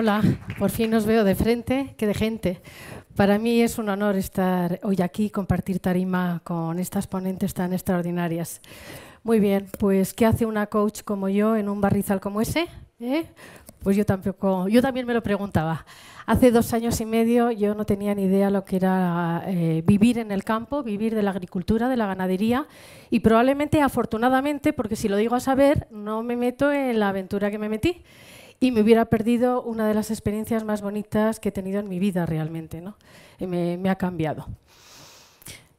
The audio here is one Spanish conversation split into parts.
hola, por fin nos veo de frente, ¡qué de gente. Para mí es un honor estar hoy aquí, compartir tarima con estas ponentes tan extraordinarias. Muy bien, pues ¿qué hace una coach como yo en un barrizal como ese? ¿Eh? Pues yo tampoco, yo también me lo preguntaba. Hace dos años y medio yo no tenía ni idea lo que era eh, vivir en el campo, vivir de la agricultura, de la ganadería y probablemente afortunadamente, porque si lo digo a saber, no me meto en la aventura que me metí y me hubiera perdido una de las experiencias más bonitas que he tenido en mi vida realmente, ¿no? me, ha cambiado.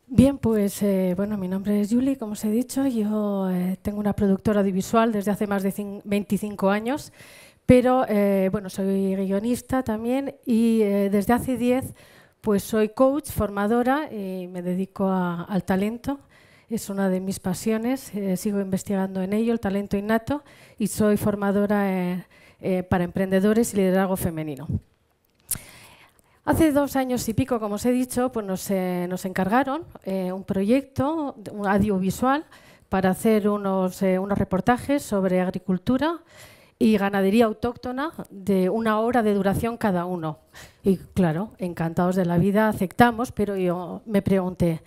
Bien, pues eh, bueno, mi nombre es Julie, como os he dicho, yo eh, tengo una productora audiovisual desde hace más de 25 años, pero eh, bueno, soy guionista también y desde hace 10 pues soy coach, formadora y me dedico al talento. Es una de mis pasiones, sigo investigando en ello, el talento innato, y soy formadora eh, para emprendedores y liderazgo femenino. Hace dos años y pico, como os he dicho, pues nos, eh, encargaron eh, un proyecto un audiovisual para hacer unos, reportajes sobre agricultura y ganadería autóctona de una hora de duración cada uno. Y claro, encantados de la vida, aceptamos, pero yo me pregunté,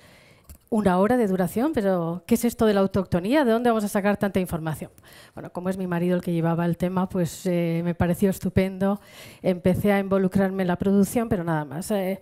una hora de duración, pero ¿qué es esto de la autoctonía? ¿De dónde vamos a sacar tanta información? Bueno, como es mi marido el que llevaba el tema, pues eh, me pareció estupendo. Empecé a involucrarme en la producción, pero nada más. Eh,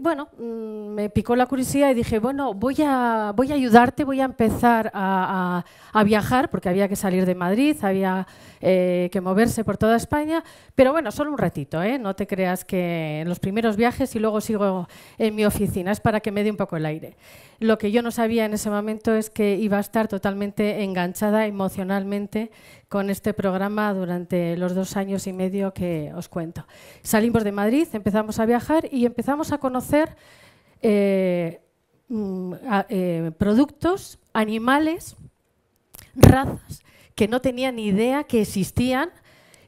bueno, mm, me picó la curiosidad y dije, bueno, voy a, voy a ayudarte, voy a empezar a, a viajar, porque había que salir de Madrid, había eh, que moverse por toda España, pero bueno, solo un ratito, ¿eh? no te creas que en los primeros viajes y luego sigo en mi oficina, es para que me dé un poco el aire. Lo que yo no sabía en ese momento es que iba a estar totalmente enganchada emocionalmente con este programa durante los dos años y medio que os cuento. Salimos de Madrid, empezamos a viajar y empezamos a conocer eh, mm, eh, productos, animales, razas que no tenía ni idea que existían,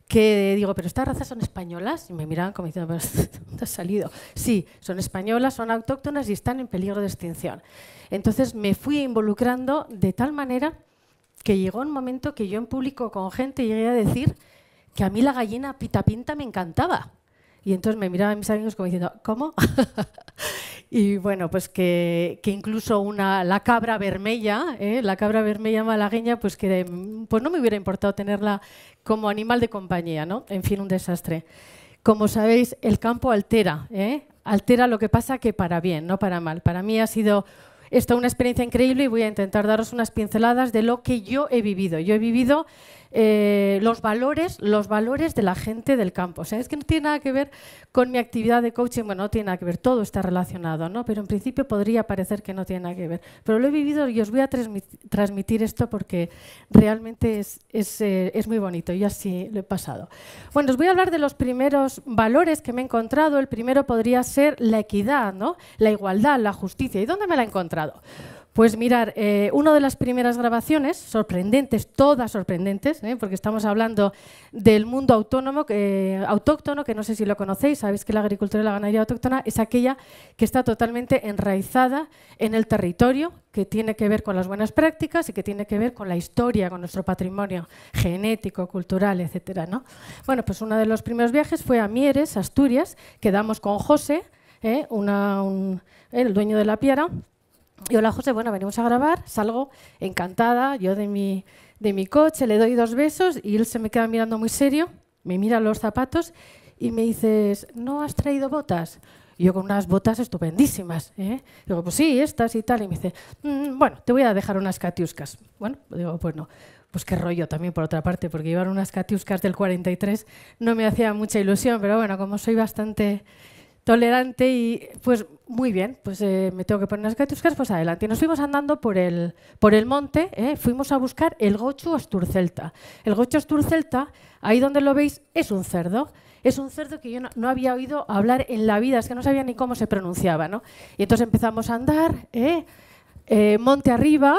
que digo, pero estas razas son españolas, y me miraban como diciendo, pero ¿dónde ha salido? Sí, son españolas, son autóctonas y están en peligro de extinción. Entonces me fui involucrando de tal manera que llegó un momento que yo en público con gente llegué a decir que a mí la gallina pitapinta me encantaba. Y entonces me miraban mis amigos como diciendo, ¿cómo? Y bueno, pues que, que incluso una, la cabra vermella, ¿eh? la cabra vermella malagueña, pues que pues no me hubiera importado tenerla como animal de compañía, ¿no? En fin, un desastre. Como sabéis, el campo altera, ¿eh? altera lo que pasa que para bien, no para mal. Para mí ha sido esto una experiencia increíble y voy a intentar daros unas pinceladas de lo que yo he vivido. Yo he vivido eh, los, valores, los valores de la gente del campo. O es que no tiene nada que ver con mi actividad de coaching, bueno, no tiene nada que ver, todo está relacionado, ¿no? Pero en principio podría parecer que no tiene nada que ver. Pero lo he vivido y os voy a transmitir esto porque realmente es, eh, es muy bonito y así lo he pasado. Bueno, os voy a hablar de los primeros valores que me he encontrado. El primero podría ser la equidad, ¿no? La igualdad, la justicia. ¿Y dónde me la he encontrado? Pues mirar, eh, una de las primeras grabaciones, sorprendentes, todas sorprendentes, ¿eh? porque estamos hablando del mundo autónomo, autóctono, que no sé si lo conocéis, sabéis que la agricultura y la ganadería autóctona es aquella que está totalmente enraizada en el territorio, que tiene que ver con las buenas prácticas y que tiene que ver con la historia, con nuestro patrimonio genético, cultural, etc. Bueno, pues uno de los primeros viajes fue a Mieres, Asturias, quedamos con José, ¿eh? el dueño de la piara, y hola José, bueno, venimos a grabar, salgo encantada, yo de mi, de mi coche, le doy dos besos y él se me queda mirando muy serio, me mira los zapatos y me dices, ¿no has traído botas? Y yo con unas botas estupendísimas. ¿eh? Digo, pues sí, estas y tal. Y me dice, mm, bueno, te voy a dejar unas catiuscas. Bueno, digo, pues no. Pues qué rollo también, por otra parte, porque llevar unas catiuscas del 43 no me hacía mucha ilusión, pero bueno, como soy bastante tolerante y pues muy bien, pues eh, me tengo que poner las catuscas, pues adelante. Y nos fuimos andando por el, por el monte, ¿eh? fuimos a buscar el gocho asturcelta. El gocho asturcelta, ahí donde lo veis, es un cerdo. Es un cerdo que yo no, había oído hablar en la vida, es que no sabía ni cómo se pronunciaba. ¿no? Y entonces empezamos a andar, ¿eh? monte arriba,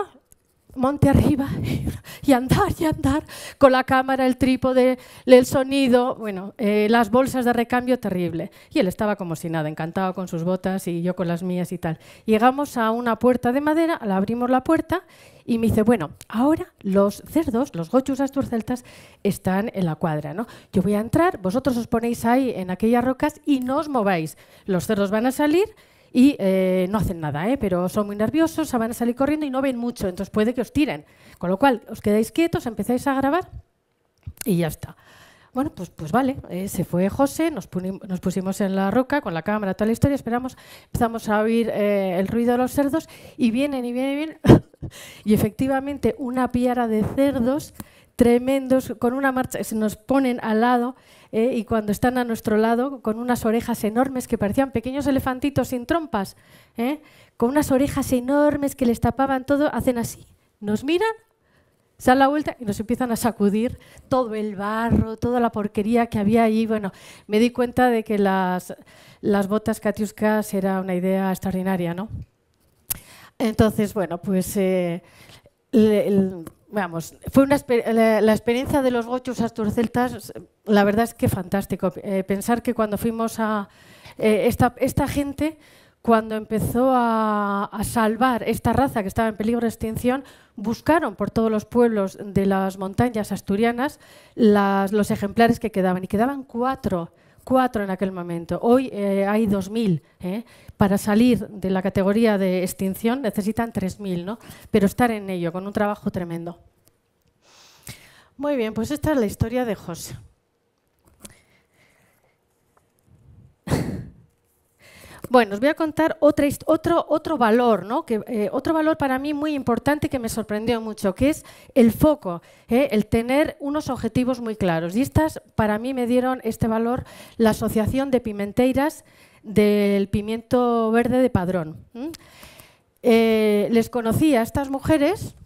monte arriba y andar y andar con la cámara, el trípode, el sonido, bueno, eh, las bolsas de recambio, terrible. Y él estaba como si nada, encantado con sus botas y yo con las mías y tal. Llegamos a una puerta de madera, la abrimos la puerta y me dice, bueno, ahora los cerdos, los gochus asturceltas, están en la cuadra, ¿no? Yo voy a entrar, vosotros os ponéis ahí en aquellas rocas y no os mováis. Los cerdos van a salir y eh, no hacen nada, ¿eh? pero son muy nerviosos, se van a salir corriendo y no ven mucho, entonces puede que os tiren. Con lo cual, os quedáis quietos, empezáis a grabar y ya está. Bueno, pues, pues vale, eh, se fue José, nos, nos, pusimos en la roca con la cámara, toda la historia, esperamos, empezamos a oír el ruido de los cerdos y vienen y vienen y vienen. y efectivamente una piara de cerdos tremendos, con una marcha, se nos ponen al lado eh, y cuando están a nuestro lado, con unas orejas enormes que parecían pequeños elefantitos sin trompas, eh, con unas orejas enormes que les tapaban todo, hacen así, nos miran, se dan la vuelta y nos empiezan a sacudir todo el barro, toda la porquería que había allí. Bueno, me di cuenta de que las, las botas catiuscas era una idea extraordinaria, ¿no? Entonces, bueno, pues... Eh, vamos, fue una, la, experiencia de los gochos asturceltas, la verdad es que fantástico. Eh, pensar que cuando fuimos a eh, esta, esta, gente, cuando empezó a, salvar esta raza que estaba en peligro de extinción, buscaron por todos los pueblos de las montañas asturianas los ejemplares que quedaban y quedaban cuatro en aquel momento, hoy eh, hay 2.000. ¿eh? Para salir de la categoría de extinción necesitan 3.000, ¿no? pero estar en ello con un trabajo tremendo. Muy bien, pues esta es la historia de José. Bueno, os voy a contar otra, otro, otro valor, ¿no? Eh, otro valor para mí muy importante que me sorprendió mucho, que es el foco, ¿eh? el tener unos objetivos muy claros. Y estas, para mí, me dieron este valor la Asociación de Pimenteiras del Pimiento Verde de Padrón. Eh, les conocí a estas mujeres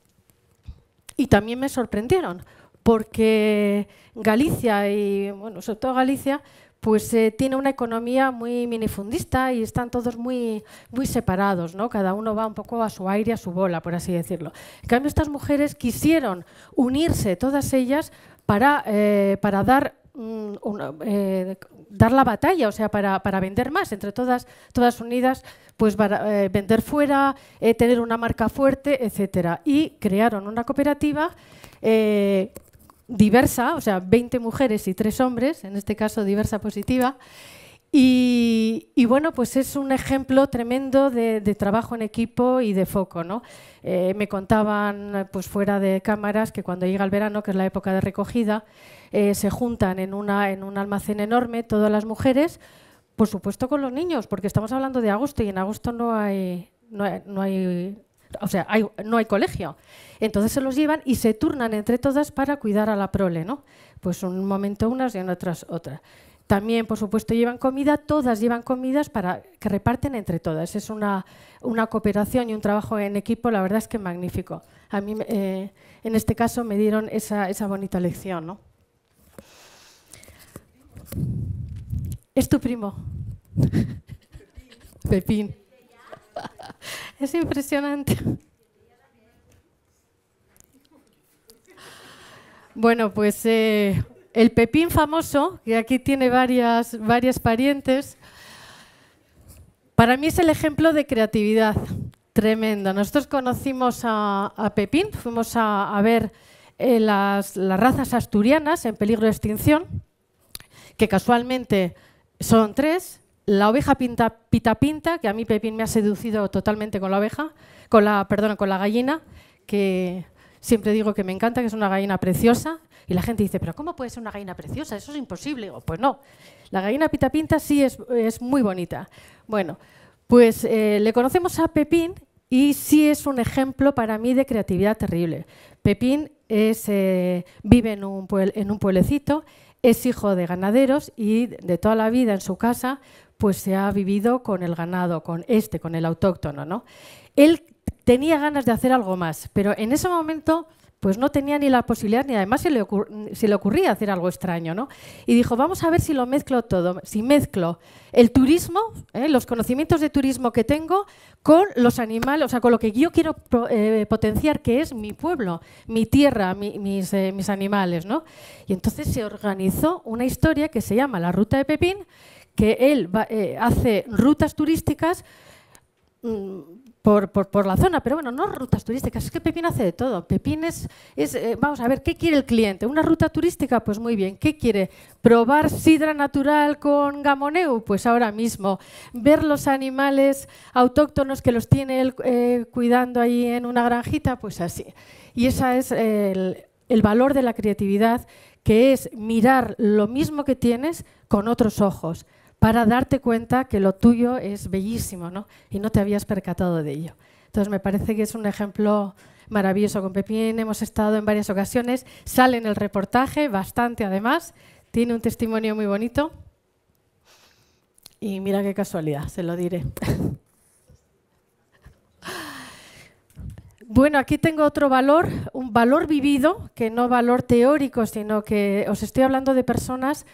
y también me sorprendieron, porque Galicia y, bueno, sobre todo Galicia, pues eh, tiene una economía muy minifundista y están todos muy, muy separados, ¿no? Cada uno va un poco a su aire, a su bola, por así decirlo. En cambio, estas mujeres quisieron unirse, todas ellas, para, eh, para dar mm, eh, dar la batalla, o sea, para, para, vender más, entre todas, todas unidas, pues vender fuera, tener una marca fuerte, etcétera. Y crearon una cooperativa diversa, o sea, 20 mujeres y 3 hombres, en este caso diversa positiva. Y, bueno, pues es un ejemplo tremendo de, trabajo en equipo y de foco. ¿no? Eh, me contaban pues fuera de cámaras que cuando llega el verano, que es la época de recogida, eh, se juntan en, una, en un almacén enorme todas las mujeres, por supuesto con los niños, porque estamos hablando de agosto y en agosto no hay, no hay, no hay o sea, no hay colegio. Entonces se los llevan y se turnan entre todas para cuidar a la prole, ¿no? Pues un momento unas y en otras otras. También, por supuesto, llevan comida, todas llevan comidas para que reparten entre todas. Es una, cooperación y un trabajo en equipo, la verdad es que magnífico. A mí, eh, en este caso, me dieron esa, bonita lección. ¿no? Es tu primo. Pepín. Es impresionante. Bueno, pues eh, el pepín famoso, que aquí tiene varias, varias parientes, para mí es el ejemplo de creatividad tremenda. Nosotros conocimos a, Pepín, fuimos a, ver eh, las, razas asturianas en peligro de extinción, que casualmente son tres, la oveja pinta, pita pinta, que a mí Pepín me ha seducido totalmente con la oveja, con la, perdona, con la gallina, que siempre digo que me encanta, que es una gallina preciosa, y la gente dice, pero ¿cómo puede ser una gallina preciosa? Eso es imposible. Digo, pues no, la gallina pita pinta sí es, muy bonita. Bueno, pues eh, le conocemos a Pepín y sí es un ejemplo para mí de creatividad terrible. Pepín eh, vive en un, en un pueblecito, es hijo de ganaderos y de toda la vida en su casa pues se ha vivido con el ganado, con este, con el autóctono. ¿no? Él tenía ganas de hacer algo más, pero en ese momento pues no tenía ni la posibilidad, ni además se le, ocurría hacer algo extraño, ¿no? Y dijo, vamos a ver si lo mezclo todo, si mezclo el turismo, ¿eh? los conocimientos de turismo que tengo, con los animales, o sea, con lo que yo quiero eh, potenciar, que es mi pueblo, mi tierra, mis, eh, mis animales, ¿no? Y entonces se organizó una historia que se llama La Ruta de Pepín, que él eh, hace rutas turísticas mm, por, por, la zona, pero bueno, no rutas turísticas, es que Pepín hace de todo. Pepín es, eh, vamos a ver, ¿qué quiere el cliente? ¿Una ruta turística? Pues muy bien. ¿Qué quiere? ¿Probar sidra natural con gamoneu? Pues ahora mismo. ¿Ver los animales autóctonos que los tiene él eh, cuidando ahí en una granjita? Pues así. Y ese es el valor de la creatividad, que es mirar lo mismo que tienes con otros ojos para darte cuenta que lo tuyo es bellísimo ¿no? y no te habías percatado de ello. Entonces me parece que es un ejemplo maravilloso con Pepín, hemos estado en varias ocasiones, sale en el reportaje, bastante además, tiene un testimonio muy bonito y mira qué casualidad, se lo diré. Bueno, aquí tengo otro valor, un valor vivido, que no valor teórico, sino que os estoy hablando de personas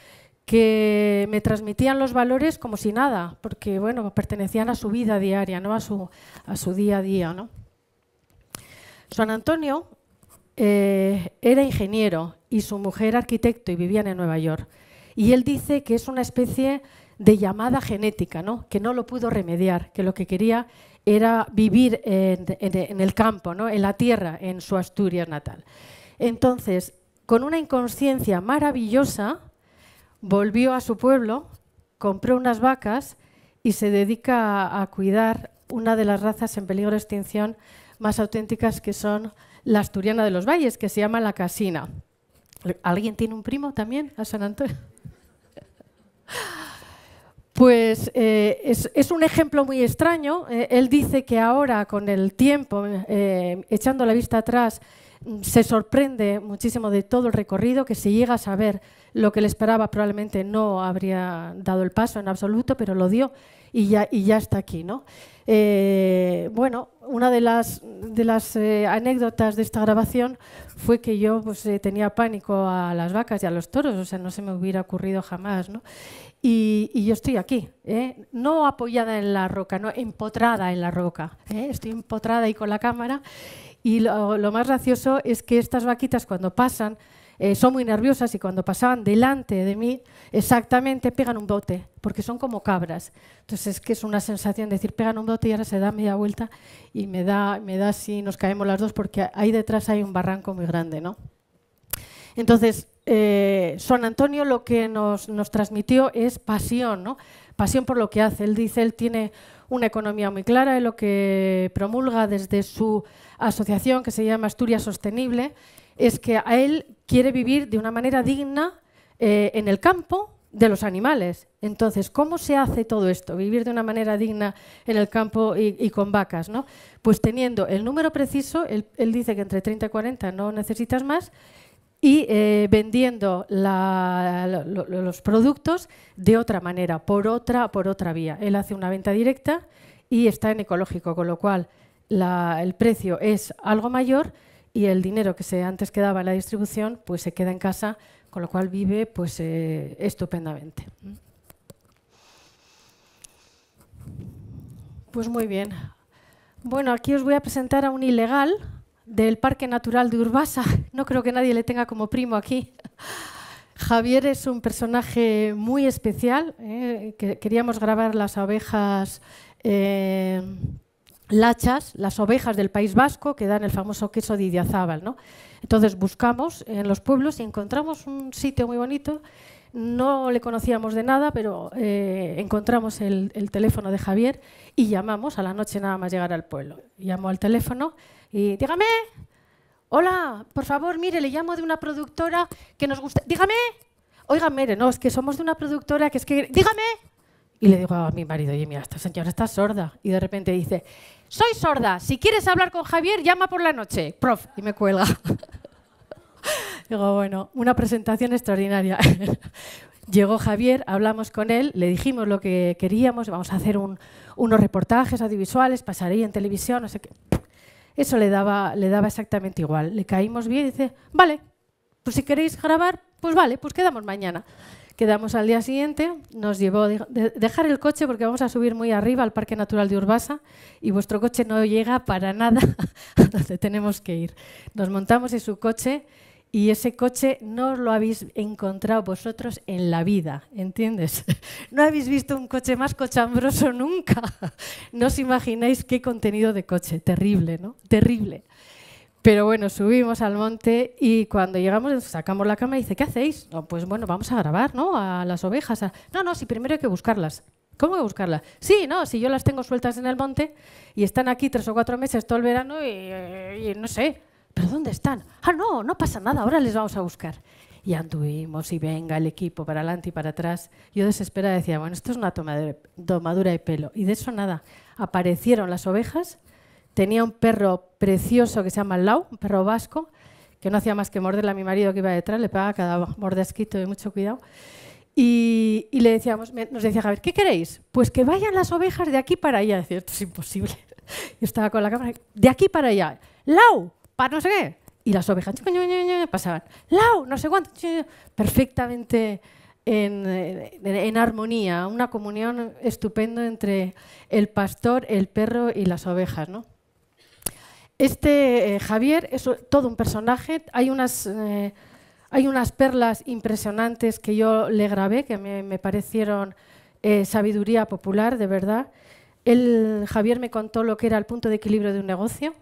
que me transmitían los valores como si nada, porque bueno, pertenecían a su vida diaria, ¿no? a, su, a su día a día. ¿no? San Antonio eh, era ingeniero y su mujer arquitecto y vivían en Nueva York. Y él dice que es una especie de llamada genética, ¿no? que no lo pudo remediar, que lo que quería era vivir en, el campo, ¿no? en la tierra, en su Asturias natal. Entonces, con una inconsciencia maravillosa, volvió a su pueblo, compró unas vacas y se dedica a cuidar una de las razas en peligro de extinción más auténticas que son la asturiana de los valles, que se llama la casina. ¿Alguien tiene un primo también a San Antonio? Pues eh, es, un ejemplo muy extraño. Eh, él dice que ahora, con el tiempo, eh, echando la vista atrás, mm, se sorprende muchísimo de todo el recorrido, que se llega a saber lo que le esperaba probablemente no habría dado el paso en absoluto, pero lo dio y ya, está aquí. ¿no? Eh, bueno, una de las, eh, anécdotas de esta grabación fue que yo pues, eh, tenía pánico a las vacas y a los toros, o sea, no se me hubiera ocurrido jamás. Y, yo estoy aquí, no apoyada en la roca, no empotrada en la roca. Estoy empotrada y con la cámara. Y lo, lo, más gracioso es que estas vaquitas cuando pasan eh, son muy nerviosas y cuando pasaban delante de mí, exactamente, pegan un bote, porque son como cabras. Entonces es que es una sensación de decir, pegan un bote y ahora se da media vuelta y me da, me da así, nos caemos las dos, porque ahí detrás hay un barranco muy grande, ¿no? Entonces, eh, San Antonio lo que nos, transmitió es pasión, ¿no? pasión por lo que hace. Él dice, él tiene una economía muy clara y lo que promulga desde su asociación que se llama Asturias Sostenible, es que a él quiere vivir de una manera digna eh, en el campo de los animales. Entonces, ¿cómo se hace todo esto? Vivir de una manera digna en el campo y, con vacas, ¿no? Pues teniendo el número preciso, él, dice que entre 30 y 40 no necesitas más, y eh, vendiendo los productos de otra manera, por otra, por otra vía. Él hace una venta directa y está en ecológico, con lo cual el precio es algo mayor, y el dinero que se antes quedaba en la distribución pues se queda en casa, con lo cual vive pues eh, estupendamente. Pues muy bien. Bueno, aquí os voy a presentar a un ilegal del Parque Natural de Urbasa. No creo que nadie le tenga como primo aquí. Javier es un personaje muy especial. Eh, queríamos grabar las ovejas... Eh, lachas, las ovejas del País Vasco que dan el famoso queso de Idiazábal. ¿no? Entonces buscamos en los pueblos y encontramos un sitio muy bonito. No le conocíamos de nada, pero eh, encontramos el, el, teléfono de Javier y llamamos a la noche nada más llegar al pueblo. Llamó al teléfono y dígame, hola, por favor, mire, le llamo de una productora que nos gusta. Dígame, oiga, mire, no, es que somos de una productora que es que... Dígame. Y le digo a mi marido, oye, mira, esta señora está sorda. Y de repente dice, soy sorda, si quieres hablar con Javier, llama por la noche, prof, y me cuelga. Digo, bueno, una presentación extraordinaria. Llegó Javier, hablamos con él, le dijimos lo que queríamos, vamos a hacer unos reportajes audiovisuales, pasaría en televisión, no sé qué. Eso le daba, le daba exactamente igual. Le caímos bien y dice, vale, pues si queréis grabar, pues vale, pues quedamos mañana. Quedamos al día siguiente, nos llevó dejar el coche porque vamos a subir muy arriba al Parque Natural de Urbasa y vuestro coche no llega para nada a tenemos que ir. Nos montamos en su coche y ese coche no lo habéis encontrado vosotros en la vida, ¿entiendes? No habéis visto un coche más cochambroso nunca. No os imagináis qué contenido de coche, terrible, ¿no? Terrible. Pero bueno, subimos al monte y cuando llegamos sacamos la cama y dice, ¿qué hacéis? pues bueno, vamos a grabar, ¿no? A las ovejas. No, no, sí, primero hay que buscarlas. ¿Cómo que buscarlas? Sí, no, si yo las tengo sueltas en el monte y están aquí tres o cuatro meses todo el verano y, no sé, ¿pero dónde están? Ah, no, no pasa nada, ahora les vamos a buscar. Y anduvimos y venga el equipo para adelante y para atrás. Yo desesperada decía, bueno, esto es una tomadura de pelo. Y de eso nada, aparecieron las ovejas tenía un perro precioso que se llama Lau, un perro vasco, que no hacía más que morderle a mi marido que iba detrás, le pegaba cada mordesquito y mucho cuidado. Y, le decíamos, nos decía Javier, ¿qué queréis? Pues que vayan las ovejas de aquí para allá. Decía, esto es imposible. Yo estaba con la cámara, de aquí para allá. Lau, para no sé qué. Y las ovejas pasaban. Lau, no sé cuánto. Perfectamente en, en armonía, una comunión estupenda entre el pastor, el perro y las ovejas. ¿no? Este eh, Javier es todo un personaje. Hay unas, eh, hay unas perlas impresionantes que yo le grabé, que me, parecieron eh, sabiduría popular, de verdad. El Javier me contó lo que era el punto de equilibrio de un negocio.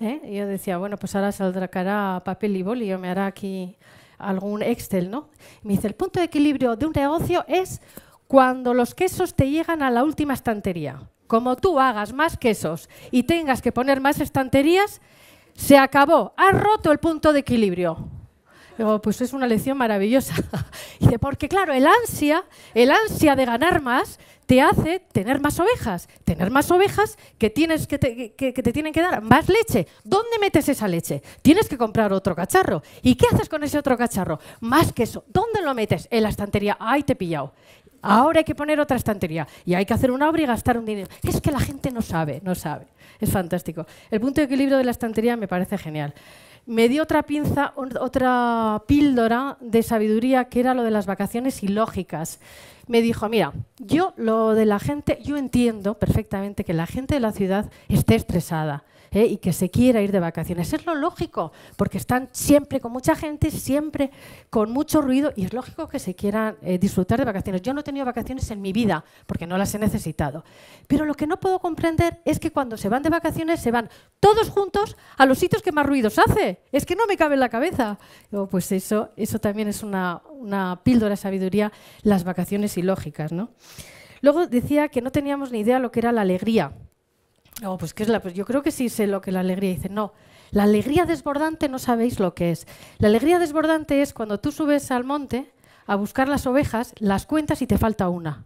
yo decía, bueno, pues ahora saldrá cara papel y boli, yo me hará aquí algún Excel, me dice, el punto de equilibrio de un negocio es cuando los quesos te llegan a la última estantería como tú hagas más quesos y tengas que poner más estanterías, se acabó, has roto el punto de equilibrio. pues es una lección maravillosa. porque claro, el ansia, el ansia de ganar más te hace tener más ovejas, tener más ovejas que, tienes que, te, que te tienen que dar más leche. ¿Dónde metes esa leche? Tienes que comprar otro cacharro. ¿Y qué haces con ese otro cacharro? Más queso. ¿Dónde lo metes? En la estantería. ¡Ay, te he pillado! Ahora hay que poner otra estantería y hay que hacer una obra y gastar un dinero. Es que la gente no sabe, no sabe. Es fantástico. El punto de equilibrio de la estantería me parece genial. Me dio otra pinza, otra píldora de sabiduría que era lo de las vacaciones ilógicas. Me dijo, mira, yo lo de la gente, yo entiendo perfectamente que la gente de la ciudad esté estresada. ¿eh? y que se quiera ir de vacaciones. Es lo lógico, porque están siempre con mucha gente, siempre con mucho ruido y es lógico que se quieran eh, disfrutar de vacaciones. Yo no he tenido vacaciones en mi vida porque no las he necesitado. Pero lo que no puedo comprender es que cuando se van de vacaciones se van todos juntos a los sitios que más ruidos hace. Es que no me cabe en la cabeza. pues eso, eso también es una, una píldora de sabiduría, las vacaciones ilógicas. ¿no? Luego decía que no teníamos ni idea lo que era la alegría. No, pues, es la, pues yo creo que sí sé lo que la alegría dice. No, la alegría desbordante no sabéis lo que es. La alegría desbordante es cuando tú subes al monte a buscar las ovejas, las cuentas y te falta una.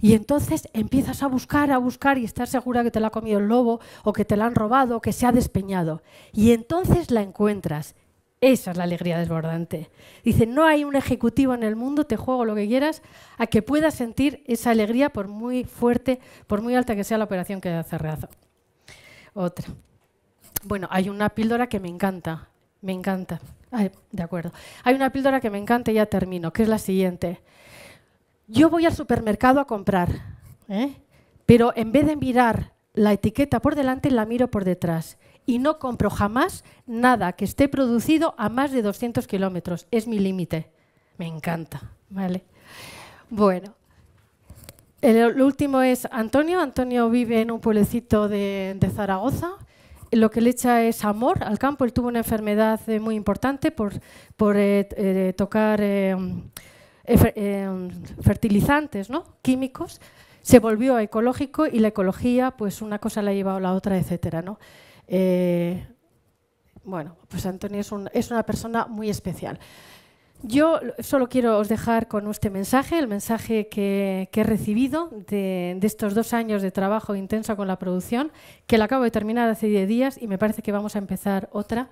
Y entonces empiezas a buscar, a buscar y estar segura que te la ha comido el lobo o que te la han robado o que se ha despeñado. Y entonces la encuentras esa es la alegría desbordante. Dice, no hay un ejecutivo en el mundo, te juego lo que quieras, a que puedas sentir esa alegría por muy fuerte, por muy alta que sea la operación que hace Reaza. Otra. Bueno, hay una píldora que me encanta, me encanta. de acuerdo. Hay una píldora que me encanta y ya termino, que es la siguiente. Yo voy al supermercado a comprar, ¿eh? pero en vez de mirar la etiqueta por delante, la miro por detrás y no compro jamás nada que esté producido a más de 200 kilómetros. Es mi límite. Me encanta. Vale. Bueno. El, último es Antonio. Antonio vive en un pueblecito de, Zaragoza lo que le echa es amor al campo. Él tuvo una enfermedad eh, muy importante por, eh, eh, tocar fertilizantes ¿no? químicos. Se volvió ecológico y la ecología, pues una cosa la ha llevado a la otra, etcétera. ¿no? Eh, bueno, pues Antonio es, una persona muy especial. Yo solo quiero os dejar con este mensaje, el mensaje que, he recibido de, estos dos años de trabajo intenso con la producción, que la acabo de terminar hace 10 días y me parece que vamos a empezar otra.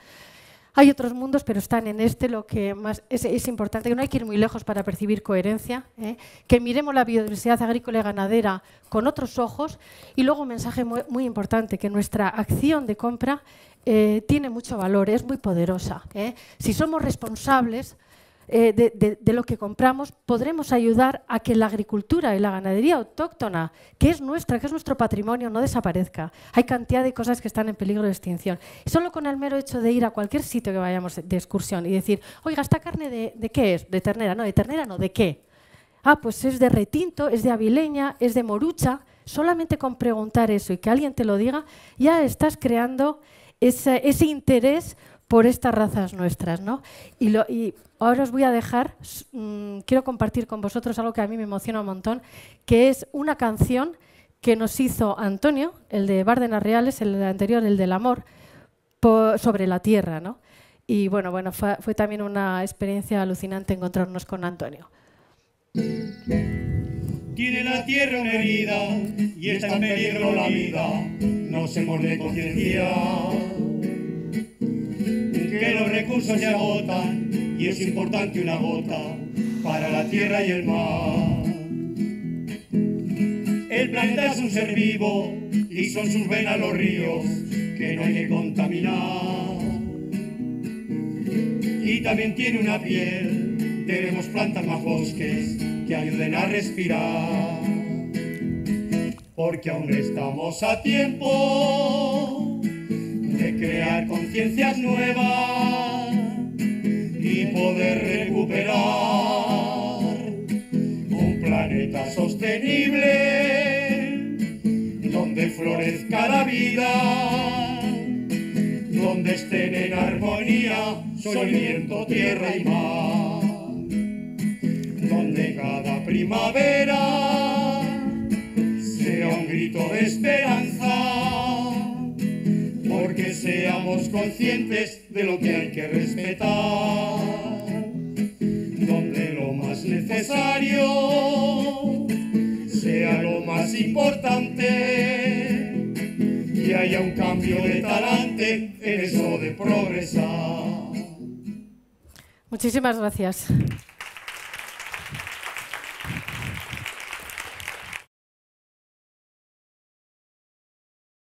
Hay otros mundos, pero están en este lo que más es, importante, que no hay que ir muy lejos para percibir coherencia, ¿eh? que miremos la biodiversidad agrícola y ganadera con otros ojos y luego un mensaje muy, importante, que nuestra acción de compra eh, tiene mucho valor, es muy poderosa. ¿eh? Si somos responsables, eh, de, lo que compramos, podremos ayudar a que la agricultura y la ganadería autóctona, que es nuestra, que es nuestro patrimonio, no desaparezca. Hay cantidad de cosas que están en peligro de extinción. solo con el mero hecho de ir a cualquier sitio que vayamos de excursión y decir, oiga, ¿esta carne de, qué es? ¿De ternera? No, de ternera no, ¿de qué? Ah, pues es de retinto, es de avileña, es de morucha. Solamente con preguntar eso y que alguien te lo diga, ya estás creando ese interés por estas razas nuestras. ¿no? Y, ahora os voy a dejar, mm, quiero compartir con vosotros algo que a mí me emociona un montón, que es una canción que nos hizo Antonio, el de Bárdenas Reales, el anterior, el del amor, sobre la tierra. ¿no? Y bueno, bueno fue, también una experiencia alucinante encontrarnos con Antonio. Tiene la tierra una vida y está en peligro la vida, no se morde conciencia que los recursos se agotan y es importante una gota para la tierra y el mar. El planeta es un ser vivo y son sus venas los ríos que no hay que contaminar. Y también tiene una piel, tenemos plantas más bosques que ayuden a respirar. Porque aún estamos a tiempo de crear conciencias nuevas y poder recuperar un planeta sostenible donde florezca la vida, donde estén en armonía sol, viento, tierra y mar, donde cada primavera sea un grito de esperanza seamos conscientes de lo que hay que respetar, donde lo más necesario sea lo más importante y haya un cambio de talante en eso de progresar. Muchísimas gracias.